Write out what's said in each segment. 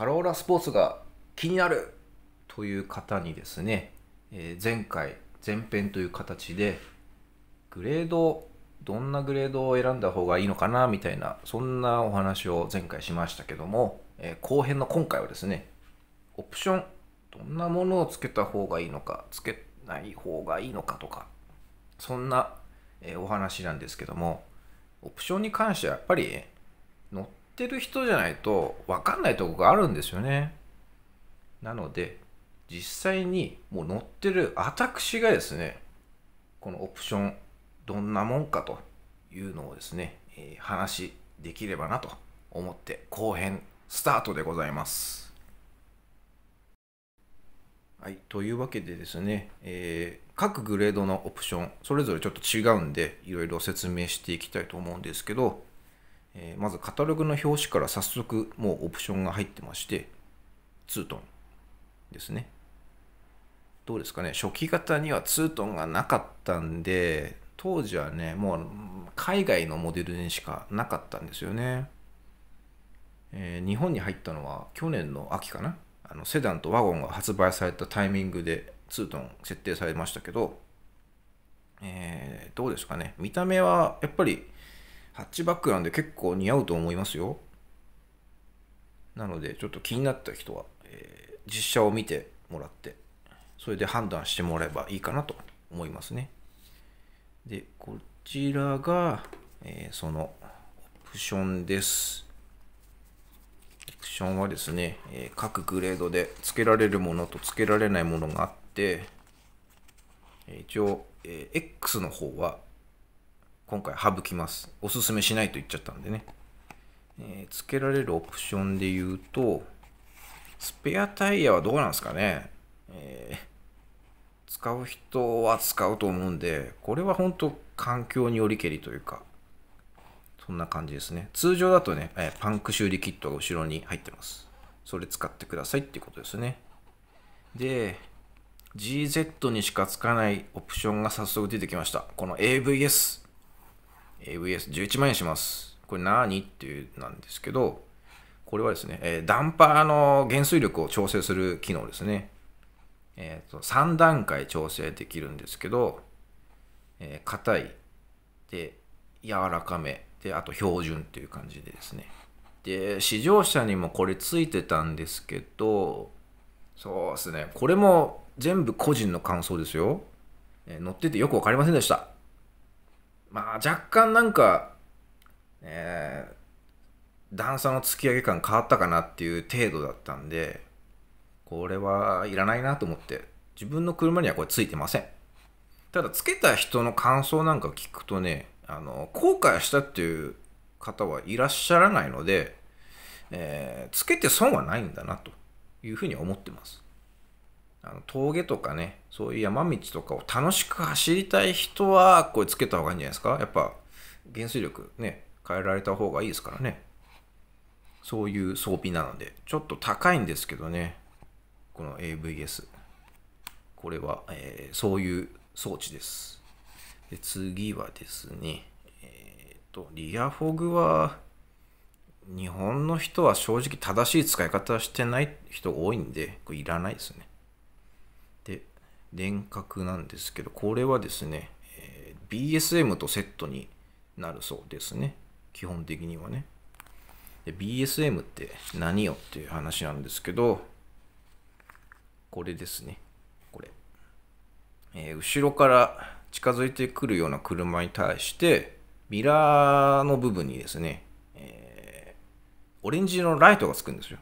カローラスポーツが気になるという方にですね、えー、前回前編という形でグレードどんなグレードを選んだ方がいいのかなみたいなそんなお話を前回しましたけども、えー、後編の今回はですねオプションどんなものをつけた方がいいのかつけない方がいいのかとかそんな、えー、お話なんですけどもオプションに関してはやっぱり、ね、ってる人じゃないと分かんないとこがあるんですよね。なので実際にもう乗ってる私がですねこのオプションどんなもんかというのをですね、えー、話できればなと思って後編スタートでございます。はい、というわけでですね、えー、各グレードのオプションそれぞれちょっと違うんでいろいろ説明していきたいと思うんですけどえー、まずカタログの表紙から早速もうオプションが入ってまして、ツートンですね。どうですかね、初期型にはツートンがなかったんで、当時はね、もう海外のモデルにしかなかったんですよね。えー、日本に入ったのは去年の秋かな。あのセダンとワゴンが発売されたタイミングでツートン設定されましたけど、えー、どうですかね見た目はやっぱりハッチバックなんで結構似合うと思いますよ。なので、ちょっと気になった人は、えー、実写を見てもらって、それで判断してもらえばいいかなと思いますね。で、こちらが、えー、そのオプションです。オプションはですね、えー、各グレードで付けられるものと付けられないものがあって、一応、え X の方は今回省きます。おすすめしないと言っちゃったんでね。えー、付けられるオプションで言うと、スペアタイヤはどうなんですかね、えー、使う人は使うと思うんで、これは本当環境によりけりというか、そんな感じですね。通常だとね、えパンク修理キットが後ろに入ってます。それ使ってくださいっていうことですね。で、GZ にしかつかないオプションが早速出てきました。この AVS。a VS11 万円します。これ何っていうなんですけど、これはですね、えダンパーの減衰力を調整する機能ですね。えー、と3段階調整できるんですけど、え硬、ー、い、で、柔らかめ、で、あと標準っていう感じでですね。で、試乗車にもこれついてたんですけど、そうですね、これも全部個人の感想ですよ。えー、乗っててよく分かりませんでした。まあ若干なんか、えー、段差の突き上げ感変わったかなっていう程度だったんで、これはいらないなと思って、自分の車にはこれついてません。ただ、つけた人の感想なんか聞くとね、あの、後悔したっていう方はいらっしゃらないので、えー、つけて損はないんだなというふうに思ってます。あの峠とかね、そういう山道とかを楽しく走りたい人は、これつけた方がいいんじゃないですかやっぱ、減衰力ね、変えられた方がいいですからね。そういう装備なので、ちょっと高いんですけどね、この AVS。これは、えー、そういう装置です。で次はですね、えー、っと、リアフォグは、日本の人は正直正しい使い方してない人が多いんで、これいらないですね。電角なんですけど、これはですね、え BSM とセットになるそうですね。基本的にはね。BSM って何よっていう話なんですけど、これですね。これ。えー、後ろから近づいてくるような車に対して、ミラーの部分にですね、えー、オレンジ色のライトがつくんですよ。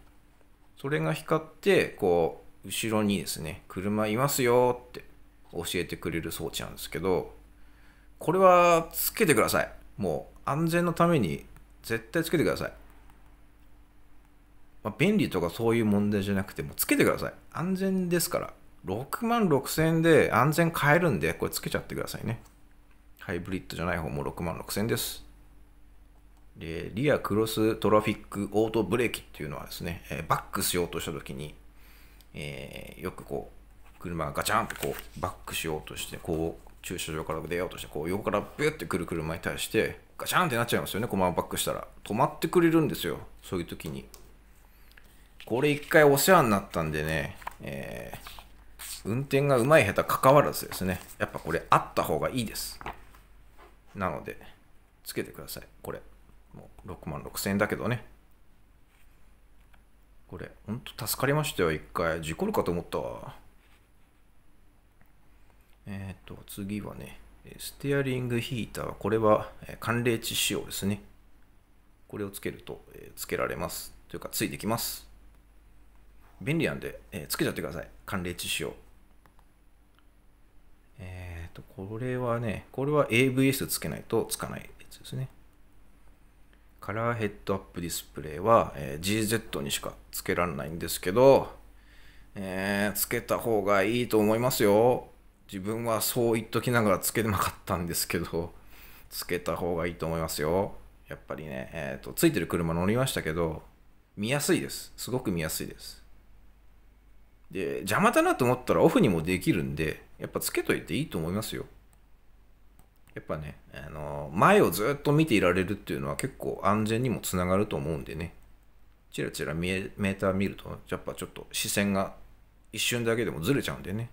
それが光って、こう、後ろにですね、車いますよって教えてくれる装置なんですけど、これはつけてください。もう安全のために絶対つけてください。まあ、便利とかそういう問題じゃなくて、もつけてください。安全ですから。6万6000円で安全買えるんで、これつけちゃってくださいね。ハイブリッドじゃない方も6万6000円です。で、リアクロストラフィックオートブレーキっていうのはですね、バックしようとしたときに、えー、よくこう、車がガチャンってこう、バックしようとして、こう、駐車場から出ようとして、こう、横からビュってくる車に対して、ガチャンってなっちゃいますよね、このままバックしたら。止まってくれるんですよ、そういう時に。これ一回お世話になったんでね、えー、運転がうまい下手関わらずですね、やっぱこれあった方がいいです。なので、つけてください、これ。もう6万6000円だけどね。これほんと助かりましたよ一回事故るかと思ったわえっ、と次はねステアリングヒーターこれは寒冷地仕様ですねこれをつけると、えつけられますというかついてきます便利なんで、えつけちゃってください寒冷地仕様えっ、とこれはねこれは AVS つけないとつかないやつですねカラーヘッドアップディスプレイは、えー、GZ にしか付けられないんですけど、えー、付けた方がいいと思いますよ。自分はそう言っときながら付けなかったんですけど、付けた方がいいと思いますよ。やっぱりね、えっ、ー、と、付いてる車乗りましたけど、見やすいです。すごく見やすいです。で、邪魔だなと思ったらオフにもできるんで、やっぱつけといていいと思いますよ。やっぱね、あの前をずっと見ていられるっていうのは結構安全にもつながると思うんでね、ちらちら見えメーター見ると、やっぱちょっと視線が一瞬だけでもずれちゃうんでね、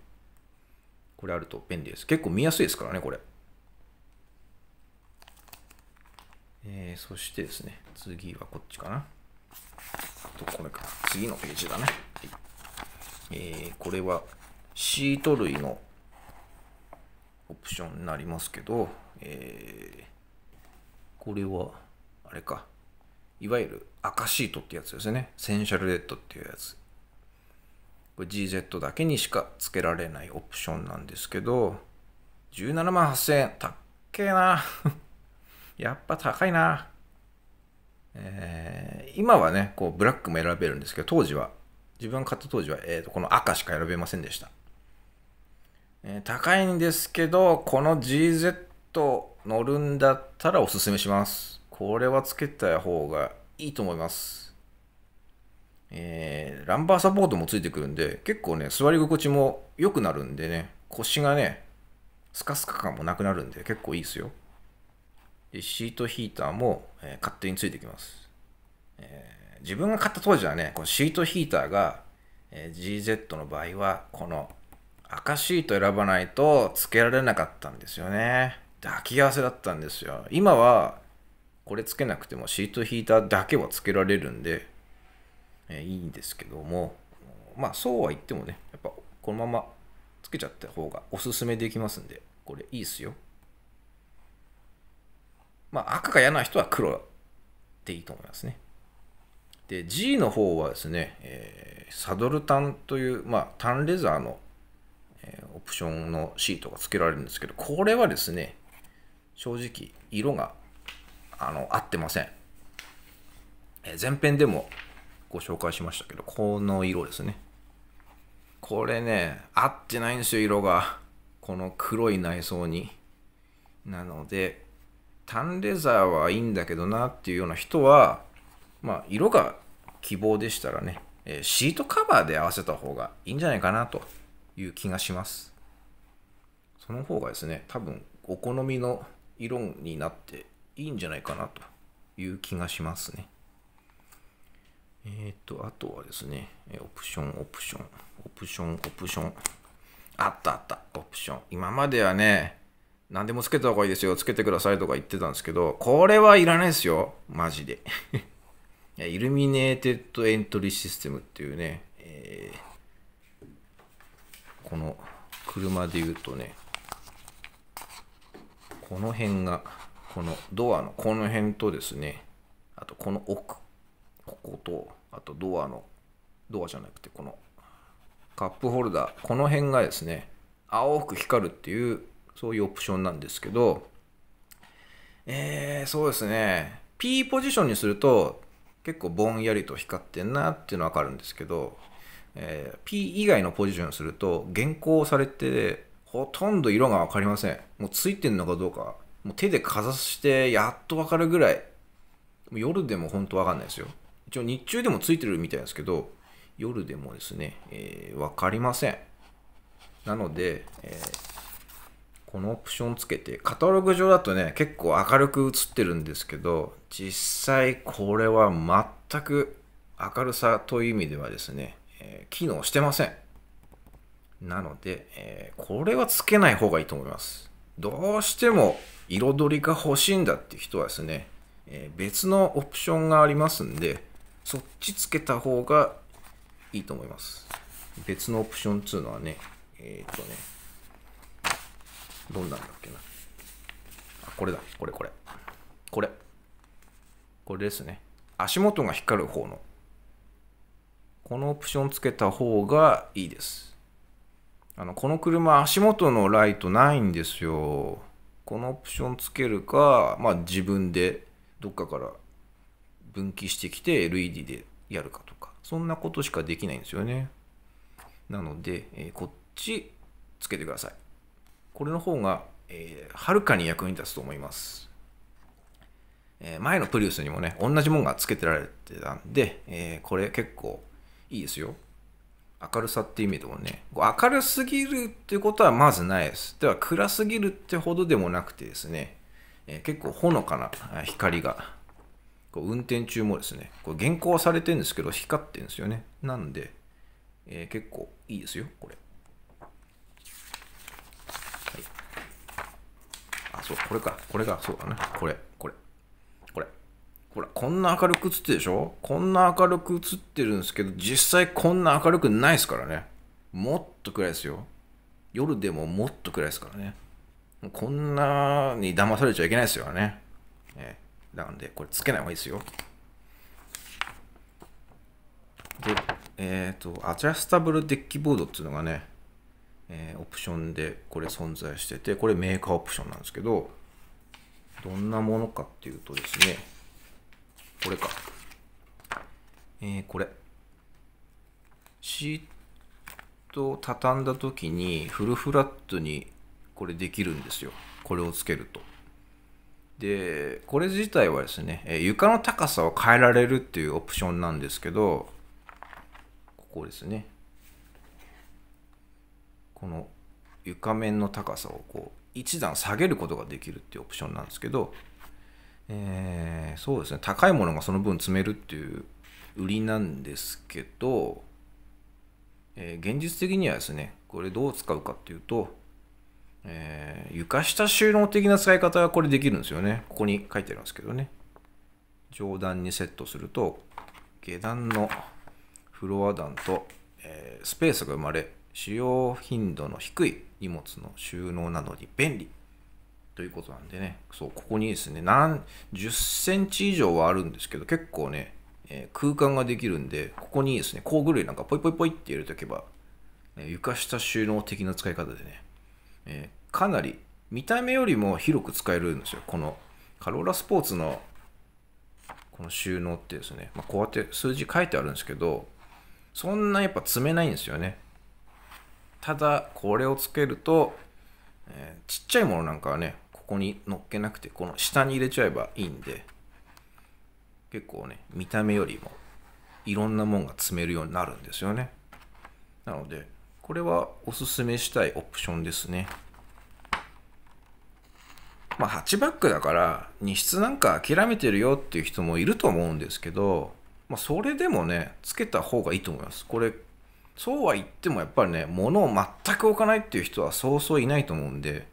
これあると便利です。結構見やすいですからね、これ。えー、そしてですね、次はこっちかな。あとこれか。次のページだね。はい、えー、これはシート類のプションになりますけど、えー、これは、あれか。いわゆる赤シートってやつですね。センシャルレッドっていうやつ。これ GZ だけにしか付けられないオプションなんですけど、17万8000円。たっけえな。やっぱ高いな。えー、今はね、こうブラックも選べるんですけど、当時は、自分が買った当時は、えー、とこの赤しか選べませんでした。え高いんですけど、この GZ 乗るんだったらおすすめします。これはつけた方がいいと思います。えー、ランバーサポートもついてくるんで、結構ね、座り心地も良くなるんでね、腰がね、スカスカ感もなくなるんで、結構いいですよ。で、シートヒーターも、えー、勝手についてきます。えー、自分が買った当時はね、このシートヒーターが、えー、GZ の場合は、この赤シート選ばないと付けられなかったんですよね。抱き合わせだったんですよ。今はこれつけなくてもシートヒーターだけはつけられるんで、えいいんですけども、まあそうは言ってもね、やっぱこのままつけちゃった方がおすすめできますんで、これいいっすよ。まあ赤が嫌な人は黒でいいと思いますね。で、G の方はですね、えー、サドルタンという、まあ、タンレザーのオプションのシートが付けられるんですけど、これはですね、正直、色があの合ってません。え前編でもご紹介しましたけど、この色ですね。これね、合ってないんですよ、色が。この黒い内装に。なので、タンレザーはいいんだけどなっていうような人は、まあ、色が希望でしたらね、えシートカバーで合わせた方がいいんじゃないかなという気がします。その方がですね、多分お好みの色になっていいんじゃないかなという気がしますね。えっ、ー、と、あとはですね、オプション、オプション、オプション、オプション。あったあった、オプション。今まではね、何でもつけた方がいいですよ、つけてくださいとか言ってたんですけど、これはいらないですよ、マジで。イルミネーテッドエントリーシステムっていうね、えーこの車で言うとね、この辺が、このドアのこの辺とですね、あとこの奥、ここと、あとドアの、ドアじゃなくてこのカップホルダー、この辺がですね、青く光るっていう、そういうオプションなんですけど、えー、そうですね、P ポジションにすると結構ぼんやりと光ってんなっていうのはわかるんですけど、えー、P 以外のポジションすると、原稿されて、ほとんど色がわかりません。もうついてんのかどうか、もう手でかざしてやっとわかるぐらい、夜でも本当わかんないですよ。一応日中でもついてるみたいですけど、夜でもですね、えー、かりません。なので、えー、このオプションつけて、カタログ上だとね、結構明るく映ってるんですけど、実際これは全く明るさという意味ではですね、え機能してません。なので、えー、これはつけない方がいいと思います。どうしても彩りが欲しいんだって人はですね、えー、別のオプションがありますんで、そっちつけた方がいいと思います。別のオプションっていうのはね、えー、っとね、どんなんだっけな。あ、これだ。これこれ。これ。これですね。足元が光る方のこのオプションつけた方がいいです。あの、この車足元のライトないんですよ。このオプションつけるか、まあ自分でどっかから分岐してきて LED でやるかとか、そんなことしかできないんですよね。なので、えー、こっちつけてください。これの方が、えー、はるかに役に立つと思います。え前のプリウスにもね、同じもんがつけてられてたんで、えー、これ結構いいですよ。明るさって意味でもね、明るすぎるってことはまずないです。では、暗すぎるってほどでもなくてですね、えー、結構ほのかな光が、こう運転中もですね、こう原稿はされてるんですけど、光ってるんですよね。なんで、えー、結構いいですよ、これ。はい。あ、そう、これか。これが、そうだな。これ、これ。ほら、こんな明るく映ってるでしょこんな明るく映ってるんですけど、実際こんな明るくないですからね。もっと暗いですよ。夜でももっと暗いですからね。こんなに騙されちゃいけないですよね。えー、なんで、これつけない方がいいですよ。で、えっ、ー、と、アジャスタブルデッキボードっていうのがね、えー、オプションでこれ存在してて、これメーカーオプションなんですけど、どんなものかっていうとですね、これか。えー、これ。シートを畳んだ時にフルフラットにこれできるんですよ。これをつけると。で、これ自体はですね、え床の高さを変えられるっていうオプションなんですけど、ここですね。この床面の高さをこう一段下げることができるっていうオプションなんですけど、えー、そうですね、高いものがその分積めるっていう売りなんですけど、えー、現実的にはですね、これどう使うかっていうと、えー、床下収納的な使い方がこれできるんですよね。ここに書いてありますけどね。上段にセットすると、下段のフロア段と、えー、スペースが生まれ、使用頻度の低い荷物の収納などに便利。ということなんでね、そう、ここにですね、何、10センチ以上はあるんですけど、結構ね、えー、空間ができるんで、ここにですね、工具類なんかポイポイポイって入れておけば、ね、床下収納的な使い方でね、えー、かなり、見た目よりも広く使えるんですよ。この、カローラスポーツの、この収納ってですね、まあ、こうやって数字書いてあるんですけど、そんなやっぱ積めないんですよね。ただ、これをつけると、えー、ちっちゃいものなんかはね、ここに乗っけなくて、この下に入れちゃえばいいんで、結構ね、見た目よりもいろんなもんが積めるようになるんですよね。なので、これはおすすめしたいオプションですね。まあ、8バックだから、荷室なんか諦めてるよっていう人もいると思うんですけど、まあ、それでもね、つけた方がいいと思います。これ、そうは言ってもやっぱりね、物を全く置かないっていう人はそうそういないと思うんで、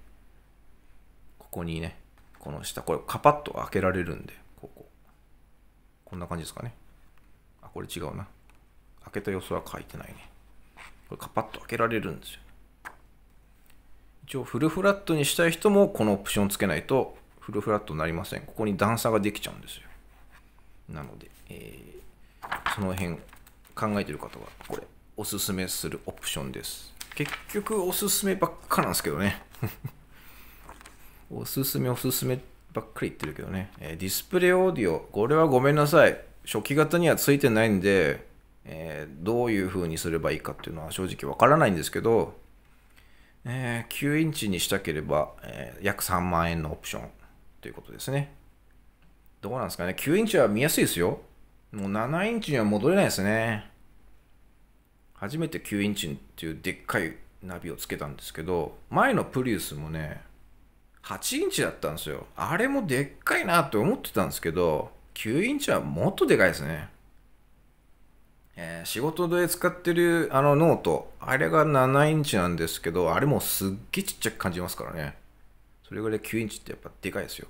ここにね、この下、これカパッと開けられるんで、ここ。こんな感じですかね。あ、これ違うな。開けた様子は書いてないね。これカパッと開けられるんですよ。一応フルフラットにしたい人もこのオプションつけないとフルフラットになりません。ここに段差ができちゃうんですよ。なので、えー、その辺考えてる方はこれおすすめするオプションです。結局おすすめばっかなんですけどね。おすすめおすすめばっかり言ってるけどね、えー、ディスプレイオーディオ、これはごめんなさい。初期型にはついてないんで、えー、どういう風にすればいいかっていうのは正直わからないんですけど、えー、9インチにしたければ、えー、約3万円のオプションということですね。どうなんですかね。9インチは見やすいですよ。もう7インチには戻れないですね。初めて9インチっていうでっかいナビをつけたんですけど、前のプリウスもね、8インチだったんですよ。あれもでっかいなって思ってたんですけど、9インチはもっとでかいですね。えー、仕事で使ってるあのノート、あれが7インチなんですけど、あれもすっげえちっちゃく感じますからね。それぐらい9インチってやっぱでかいですよ。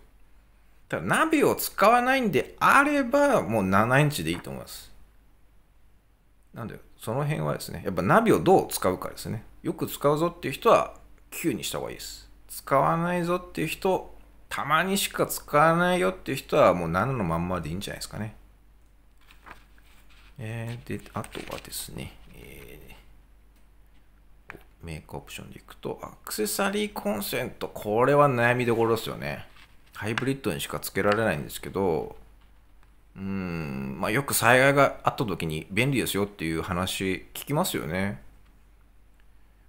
ただ、ナビを使わないんであれば、もう7インチでいいと思います。なんで、その辺はですね、やっぱナビをどう使うかですね。よく使うぞっていう人は9にした方がいいです。使わないぞっていう人、たまにしか使わないよっていう人はもう7のまんまでいいんじゃないですかね。えー、で、あとはですね、えー、メイクオプションでいくと、アクセサリーコンセント。これは悩みどころですよね。ハイブリッドにしか付けられないんですけど、うん、まあ、よく災害があった時に便利ですよっていう話聞きますよね。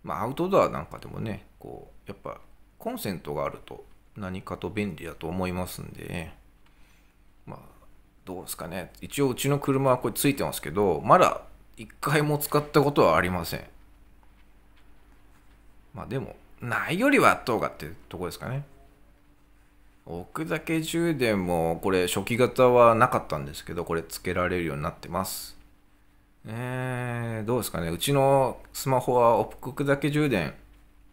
まあ、アウトドアなんかでもね、こう、やっぱコンセントがあると何かと便利だと思いますんで、まあ、どうですかね。一応うちの車はこれついてますけど、まだ一回も使ったことはありません。まあでも、ないよりはあった方がってとこですかね。置くだけ充電も、これ初期型はなかったんですけど、これ付けられるようになってます。えー、どうですかね。うちのスマホは置くだけ充電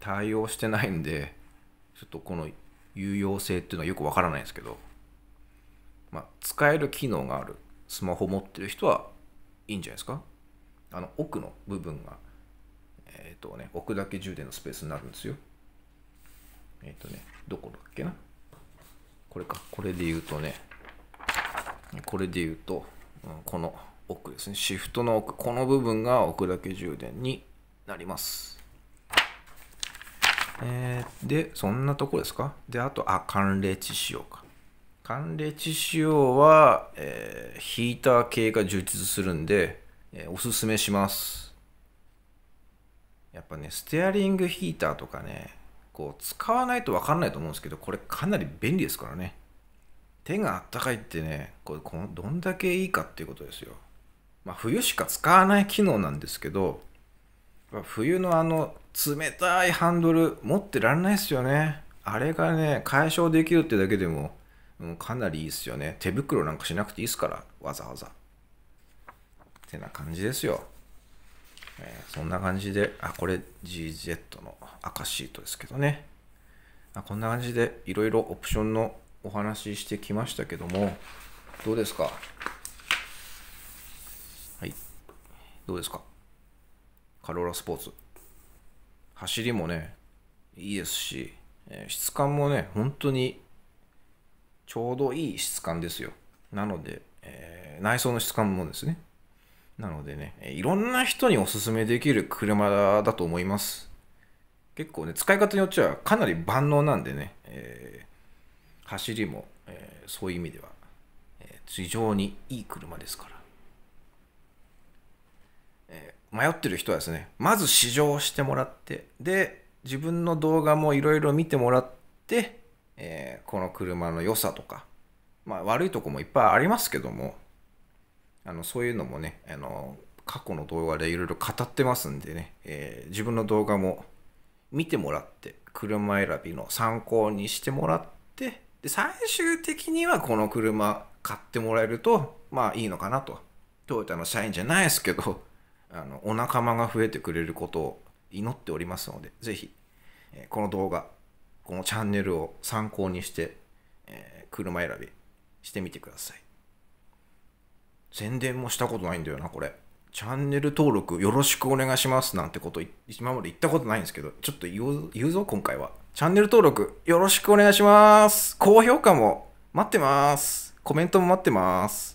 対応してないんで、ちょっとこの有用性っていうのはよくわからないんですけど、まあ、使える機能があるスマホ持ってる人はいいんじゃないですかあの奥の部分が、えっ、ー、とね、置くだけ充電のスペースになるんですよ。えっ、ー、とね、どこだっけなこれか。これで言うとね、これで言うと、うん、この奥ですね。シフトの奥、この部分が置くだけ充電になります。えー、で、そんなとこですかで、あと、あ、寒冷地仕様か。寒冷地仕様は、えー、ヒーター系が充実するんで、えー、おすすめします。やっぱね、ステアリングヒーターとかね、こう、使わないとわかんないと思うんですけど、これかなり便利ですからね。手があったかいってね、これこのどんだけいいかっていうことですよ。まあ、冬しか使わない機能なんですけど、冬のあの冷たいハンドル持ってられないですよねあれがね解消できるってだけでも、うん、かなりいいですよね手袋なんかしなくていいですからわざわざってな感じですよ、えー、そんな感じであこれ GZ の赤シートですけどねあこんな感じでいろいろオプションのお話ししてきましたけどもどうですかはいどうですかカローラスポーツ。走りもね、いいですし、えー、質感もね、本当にちょうどいい質感ですよ。なので、えー、内装の質感もですね。なのでね、いろんな人におすすめできる車だと思います。結構ね、使い方によっちゃかなり万能なんでね、えー、走りも、えー、そういう意味では、えー、非常にいい車ですから。迷ってる人はですね、まず試乗してもらって、で、自分の動画もいろいろ見てもらって、えー、この車の良さとか、まあ、悪いとこもいっぱいありますけども、あのそういうのもね、あの過去の動画でいろいろ語ってますんでね、えー、自分の動画も見てもらって、車選びの参考にしてもらって、で最終的にはこの車買ってもらえると、まあいいのかなと。トヨタの社員じゃないですけど、あのお仲間が増えてくれることを祈っておりますので、ぜひ、えこの動画、このチャンネルを参考にして、え車選びしてみてください。宣伝もしたことないんだよな、これ。チャンネル登録よろしくお願いしますなんてこと今まで言ったことないんですけど、ちょっと言うぞ、今回は。チャンネル登録よろしくお願いします。高評価も待ってます。コメントも待ってます。